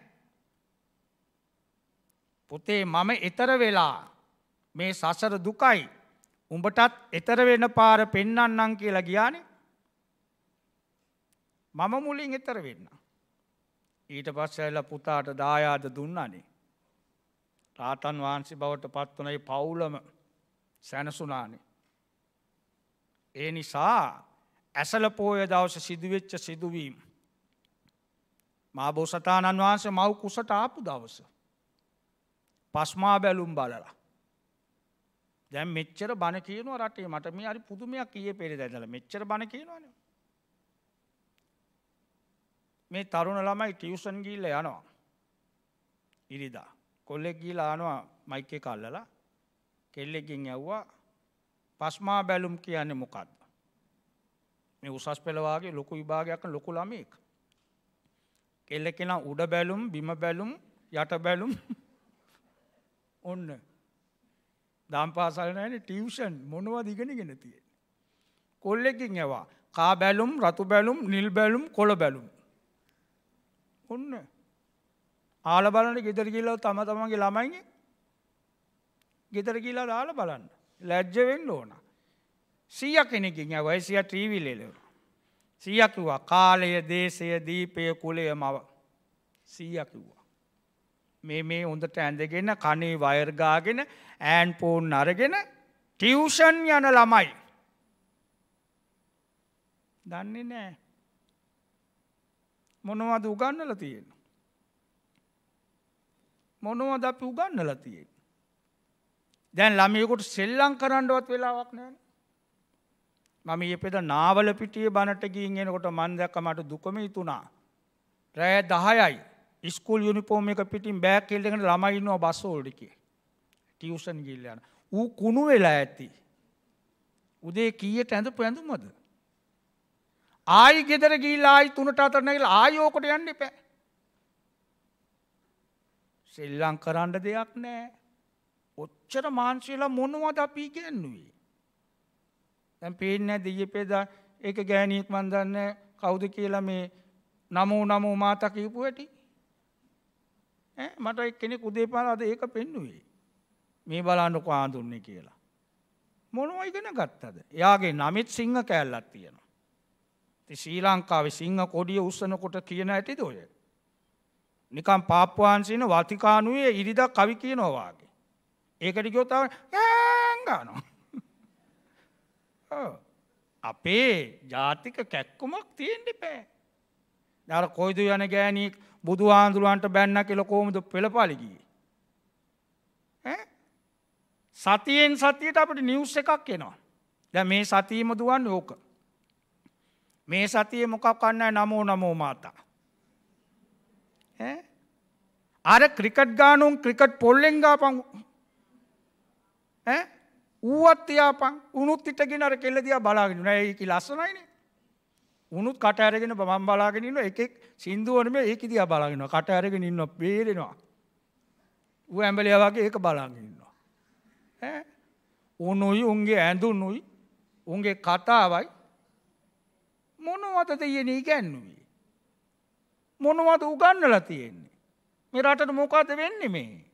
පුතේ මම එතර වෙලා මේ සසර දුකයි උඹටත් එතර වෙන පාර පෙන්නන්නම් කියලා ගියානේ. මම මුලින් එතර වෙන්න. ඊට පස්ස ඇල්ල පුතාට දායාද දුන්නනේ. රාතන් වහන්සේ බවට පත්වනයි පවුලම සැනසුනානේ. ඒ නිසා ඇසල පෝය දවස සිදුවෙච්ච සිදුවීම. මාබෝසතාණන් වහන්සේ මව් කුසට ආපු දවස. පස්මා බැලුම් බලලා. දැම් මෙච්චර බණ කියන රටේ මට මේ අරි පුදුමයක් කිය පෙරි දැදල මෙච්චර බණ කියනවන. මේ තරුණ ළමයි ටියවසන් ගිල්ල යනවා. ඉරිදා. කොල්ලෙක් ගීලානවා මයිකේ කල්ලලා කෙල්ලෙකින් ඇව්වා පස්මා බැලුම් කියන්නේ මොකක්ද. මේ උසස් පෙළවාගේ ලොකු විභාගයක් ලොකු ළමයෙක්. කෙල්ල කෙනා උඩ බැලුම් බිම බැලුම් යට බැලුම් ඔන්න. දම් පාසල් නෑන ටියවෂන් මොනවා දිගෙනගෙන තියෙන. කොල්ලෙකින් ඇවා කා බැලුම් රතු බැලුම් නිල් බැලුම් කොළ බැලුම්. ඔන්න. ආල බලන්න ගෙදර කියලව තම තමගේ ළමයිගේ ගෙදර කියලා දාල බලන්න. ලැජ්ජ වෙන්න ඕන. සීය කෙනෙක් ඉන්න වයසිය ත්‍රීවිලේලවන. සීය කිව්වා කාලය, දේශය, දීපය, කුලය මව. සීය කිව්වා. මේ මේ හොඳට ඇඳගෙන කනේ වයර් ගාගෙන ඈන් ෆෝන් අරගෙන ටියුෂන් යන ළමයි. දන්නේ නෑ. මොනවද උගන්නලා තියෙන. මොනවද අපි උගන්නලා තියෙන. දැන් ළමයකුට සෙල්ලං කරන්නවත් වෙලාවක් නෑන. මම ඒපෙද නාවල පිටිය බණට ගින් එනකොට මන්දැක මට දුකම ඉතුනා. රෑ දහයයි ස්කල් යුනිපෝම එක පිටින් බෑක් කෙල්ලෙකට ළමයින්නවා බස් ෝඩිකේ ටියවසන් ගිල්ල යන ඌ කුණු වෙලා ඇති. උදේ කීයට ඇඳ පැඳුමද. ආයි ගෙදර ගීලායි තුනට අතරනැගල ආයෝකොට යන්න එපෑ. සෙල්ලං කරන්න දෙයක් නෑ. කොච්චර මාන්සිලා මොනවද අපි ඉගෙනුවේ. දැන් පේන්නේ නැද්ද ඊයේ පෙදා ඒක ගෑණියෙක් මන් දන්නේ කවුද කියලා මේ නමෝ නමෝ මාතා කියපු ඇටි. ඈ මට එක්කෙනෙක් උදේ පාර අද ඒක පෙන්නුවේ. මේ බලන්නකෝ ආඳුන්නේ කියලා. මොනව ඉගෙන ගත්තද? එයාගේ නමෙත් සිංහ කෑල්ලක් තියෙනවා. ඉතින් ශ්‍රී ලංකාවේ සිංහ කොඩිය උස්සනකොට කියන ඇටිද ඔය? නිකම් පාප්වාන්සින වතිකානුවේ ඉරිදා කවි කියනවා වගේ. ඒකට ගොතාව ගානවා. අපේ ජාතික කැක්කුමක් තියෙන්ඩි පෑ. දර කොයිදු යන ගෑනීක් බුදු හාන්දුරුවන්ට බැන්න කෙල කෝමද පෙළපාලිගී. සතියෙන් සතියට අපට නිවස් එකක් එනවා. ද මේ සතීම දුවන් යෝක. මේ සතිය මොකක් කන්නෑ නමෝ නමෝ මාතා. අර ක්‍රිකට් ගානුම් ක්‍රිකට් පොල්ලෙන්ගාපං ඌවත් යාපන් උනුත් ඉටගෙන අර කෙල්ල දිහා බලාගෙන නෑ ඒකි ලස්සනයිනේ උනුත් කට අරගෙන බමන් බලාගෙන ඉන්න එකෙක් සින්දුවනම ඒක දිහා බලාගෙනවා කට අරගෙන ඉන්න පේරෙනවා. ඌ ඇඹලියා වගේ ඒක බලාගෙන ඉන්නවා. ඈ උනුයි උන්ගේ ඇඳුනුයි උන්ගේ කතාවයි මොනවද තියෙන්නේ ඉගැන්නුවේ? මොනවද උගන්වලා තියෙන්නේ? මේ රටට මොකද වෙන්නේ මේ?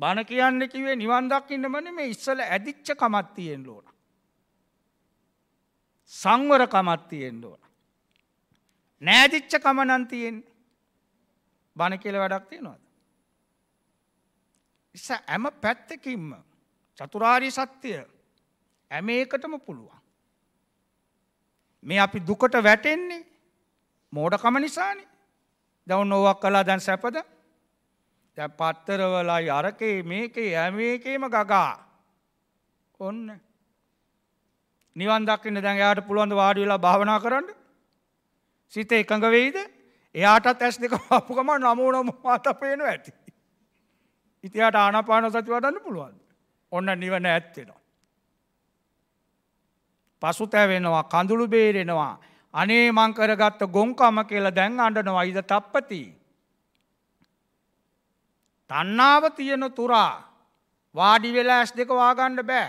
බණ කියන්න කිවේ නිවන් දක්කින්නමන මේ ඉස්සල ඇදිච්ච කමත්තියෙන් ලෝන. සංවර කමත්තියෙන් ලෝන. නෑදිච්ච කමනන්තියෙන් බණ කියල වැඩක් තියෙනවාද. ඉස ඇම පැත්තකින්ම චතුරාරි සත්‍යය ඇම ඒකටම පුළුවන්. මේ අපි දුකට වැටෙන්නේ මෝඩකම නිසානි දවුන් ඕවක් කලා දැන් සැපද පත්තරවලයි අරකේ මේකේ ඇමේකේම ගගා ඔන්න නිවන් දක්කන්න දැන් යාට පුළුවන්ද වාඩි වෙලා භාවනා කරන්න සිත එකඟ වෙයිද එයාටත් ඇස් දෙක අපපුකම නමුනොම අත පේනු ඇති. ඉතියාට ආනපාන සති වඩන්න පුළුවන් ඔන්න නිවන ඇත්තෙනවා. පසුතැවෙනවා කඳුළු බේරෙනවා අනේ මංකරගත්ත ගොංකම කියලා දැන් අඩනවා ඉද තප්පතිී. තන්නාව තියෙන තුරා වාඩි වෙලා ඇස් දෙක වාගණ්ඩ බෑ.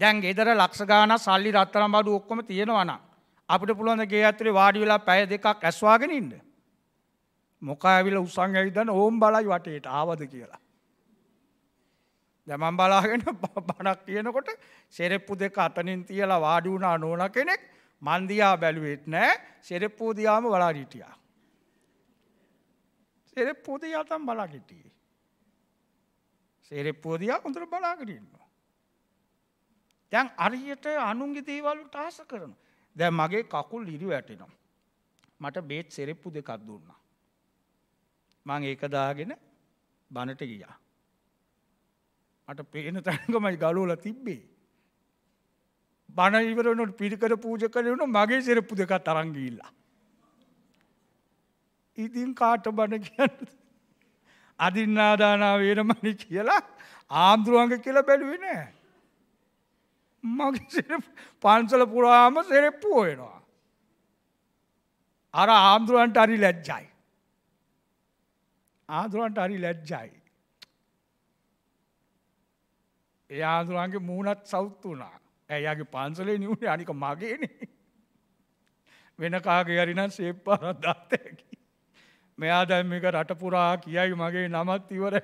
දැන් ගෙදර ලක්ෂගාන සල්ලි රත්තරම් බඩු ඔක්කොම තියෙනවන. අපිට පුළුවන් ගේ ඇතරේ වාඩි වෙලා පැය දෙකක් ඇස්වාගෙන ඉන්න. මොක ඇවිල උසං ඇවිදන්න ඕම් බලයි වටේට ආවද කියලා. දැමන් බලාගෙන බණක් කියනකොට සෙරෙප්පු දෙක අතනින් තියලා වාඩි වුණා නෝන කෙනෙක් මන්දියා බැලුවෙත් නෑ සෙරෙප්පූදියාම වලාඩිටියා. සෙරෙප්පුව දිහා තමයි බලාගෙන හිටියේ. සෙරෙප්පුව දිහා හොඳට බලාගෙන ඉන්නවා. දැන් අරියට අනුන්ගේ දේවල් වලට ආස කරනවා. දැන් මගේ කකුල් ඉරි වැටෙනවා. මට බේත් සෙරෙප්පු දෙකක් දුන්නා. මං ඒක දාගෙන බනට ගියා. මට පේන තැනකමයි ගලවලා තිබ්බේ. බණ ඉවර වුණොත් පිරිකර පූජා කරේ වුණා මගේ සෙරෙප්පු දෙකක් තරන් ගිහිල්ලා. ඉතින් කාට බණ කියන්න අධින්නාදානා වේරමණි කියලා ආම්දුරුවන්ග කියලා බැලුවේ නෑ. මගේ පන්සල පුරාම සෙරෙප්පු වෙනවා. අර ආම්දුරුවන්ට හරි ලැජ්ජයි. ආදුරුවන්ට හරි ලැජ්ජයි. ඒ ආදුරුවන්ගේ මූුණත් සෞත් වුණා ඇයාගේ පන්සලේ නිවුණේ අනික මගේනේ. වෙන කාගේ හරිනම් සේප්පාරත් දත්තයකි. මෙයා දැන් මේක රටපුරා කියයි මගේ නමත් ඉවර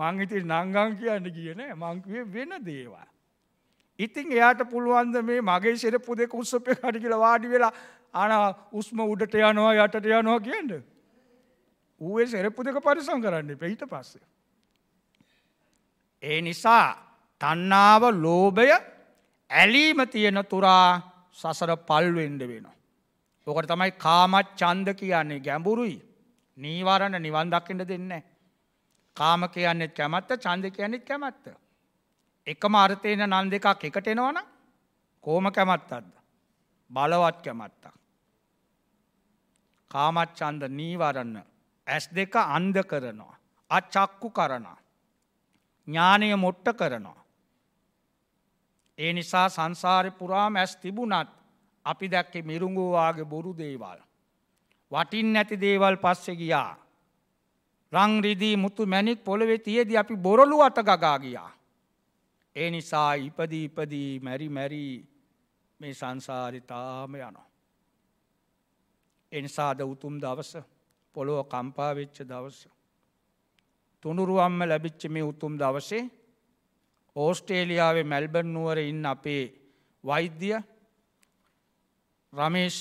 මංහිති නංගං කියන්න කියන මංකවේ වෙන දේවා. ඉතින් එයාට පුළුවන්ද මේ මගේ සිරපපු දෙක උත්සපය කටිකිල වාඩි වෙලා අන උස්ම උඩට යනවා යටට යනවා කියන්න. ඌේ සෙරපපු දෙක පරිසං කරන්න පෙහිට පස්සේ. ඒ නිසා තන්නාව ලෝභය ඇලීම තියෙන තුරා සසර පල්වෙන්ඩ වෙනවා. ඕකට තමයි කාමත් චන්ද කියන්නේ ගැඹුරුයි නීවාරණ නිවන් දක්කට දෙන්න. කාම කියන්නෙත් කැමත්ත චන්ද කියන්නෙත් කැමත්ත. එකම අර්ථයන නන් දෙකක් එකට එනවන කෝම කැමත්තත්ද. බලවත් කැමත්තා. කාමච්චන්ද නීවරන්න ඇස් දෙක අන්ද කරනවා. අච්චක්කු කරනවා. ඥානය මොට්ට කරනවා. ඒ නිසා සංසාරය පුරාම ඇස් තිබුණත් අපි දැක්කේ මිරුංගෝවාගේ බොරු දේවල්. වටින් නැති දේවල් පස්සෙ ගියා. රංරිදී මුතු මැනික් පොළොවෙ තියේද අපි බොරලු අට ගගා ගියා. ඒ නිසා ඉපදී ඉපදී මැරි මැරී මේ සංසාරිතාම යනවා. එනිසාද උතුම් දවස පොළොව කම්පාවෙච්ච දවස. තුනුරුවම්ම ලැබිච්ච මේ උතුම් දවසේ ඕස්ට්‍රේලියාවේ මැල්බන් නුවර ඉන්න අපේ වෛද්‍ය රමේෂ්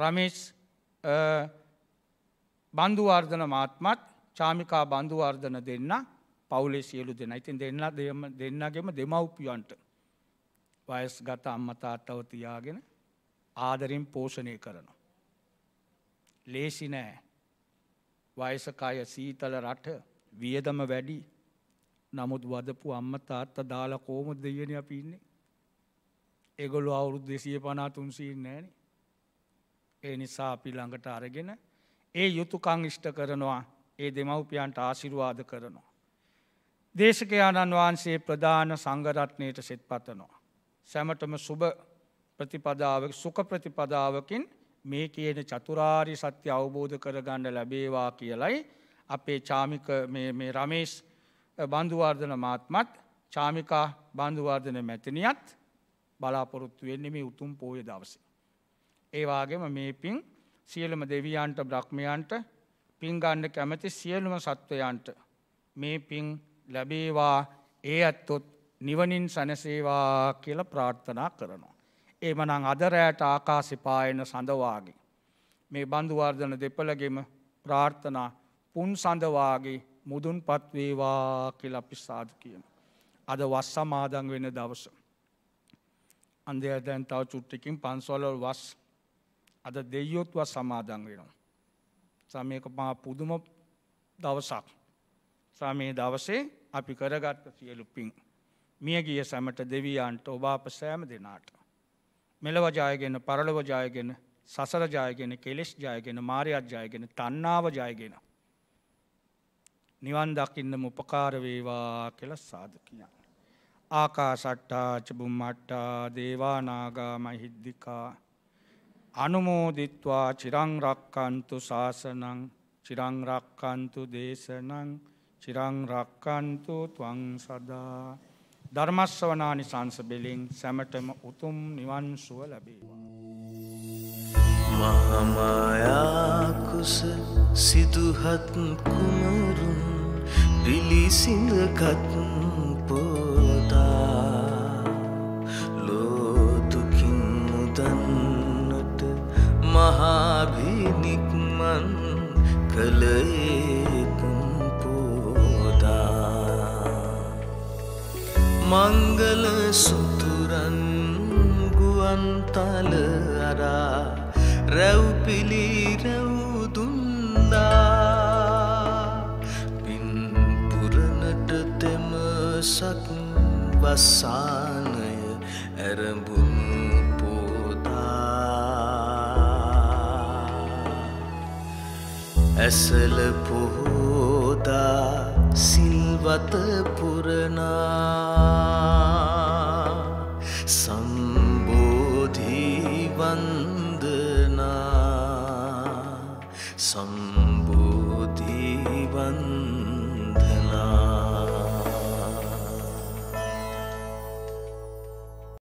රමේෂ් බන්ධුවර්ධන මාත්මත් චාමිකා බන්ධුවර්ධන දෙන්න පවුලේ සියලු දෙන ඉතින් දෙන්න දෙම දෙන්නගේම දෙමව්පියන්ට වයස් ගත අම්මතාත්තව තියාගෙන ආදරින් පෝෂණය කරනවා. ලේසි නෑ වයසකාය සීතල රට වියදම වැඩි නමුත් වදපු අම්ම තාත්ත දාලා කෝමුද දෙයන අපින්නේ එගොලු අවුරුදු දෙසිය පනා තුන්සීන් නෑන ඒ නිසා අපි ළඟට අරගෙන ඒ යුතුකං ඉෂ්ට කරනවා ඒ දෙමව්පියන්ට ආශිරුවාද කරනවා. දේශකයාණන් වහන්සේ ප්‍රධාන සංගරත්නයට සෙත් පතනවා. සැමටම සුභ ප්‍රතිපදාවක් සුක ප්‍රතිපදාවකින් මේ කියන චතුරාරි සත්‍ය අවබෝධ කරගන්න ලැබේවා කියලයි අපේ චාමික මේ රමේෂ් බන්ධුවර්ධන මාත්මත් චාමිකා බන්ධුවර්ධන මැතිනියත් බලාපොරොත්තු වෙන්නේ මේ උතුම් පෝය දවසේ. ඒවාගේම මේ පින් සියලුම දෙවියන්ට බ්‍රහ්මයන්ට පින් ගන්න කැමති සියලුම සත්වයන්ට මේ පින් ලැබේවා ඒ ඇත්තොත් නිවනින් සැනසේවා කියල ප්‍රාර්ථනා කරනවා. ඒමනං අදරෑට ආකාසිපායන සඳවාගේ. මේ බන්ධුවර්ධන දෙපළගෙම ප්‍රාර්ථනා පුන් සඳවාගේ මුදුන් පත්වේවා කියල අපිස්සාද කියන. අද වස් සමාදන් වෙන දවසම. අන්දයා දැන් තව චුට්ටකින් පන්සල්වල වස් අද දෙයියොත් වස් සමාදන් වෙනවා. සමේක මා පුදුම දවසක්. සමේ දවසේ අපි කරගත්ත සියලු පින්. මිය ගිය සැමට දෙවියන්ට ඔබ අප සෑම දෙනාට. මෙලව ජයගෙන පරලොව ජයගෙන සසර ජයගෙන කෙලෙස් ජයගෙන මාරයත් ජයගෙන තන්නාව ජයගෙන. නිවන් දකින්නම උපකාර වේවා කියලා සාදු කියන්න. ආකාසට්ටා චබුම්මට්ටා දේවානාගා මහිද්දිකා අනුමෝදිත්වා චිරංරක්කන්තු ශාසනං චිරංරක්කන්තු දේශනං චිරංරක්කන්තු තුවං සදා ධර්මස්වනානි සංස බෙලින් සැමටම උතුම් නිවන්සුව ලැබේවා. මහමයාකුස සිදුහත් කුමරුන් පිලිසිඳකත් පෝ මංගල සුතුරන් ගුවන්තල අරා රැව්පිලි රැව්දුන්දා පින්පුරණට තෙම සක් වසානය ඇරඹුන් පෝදා ඇසල පොහෝදා වත පුරනා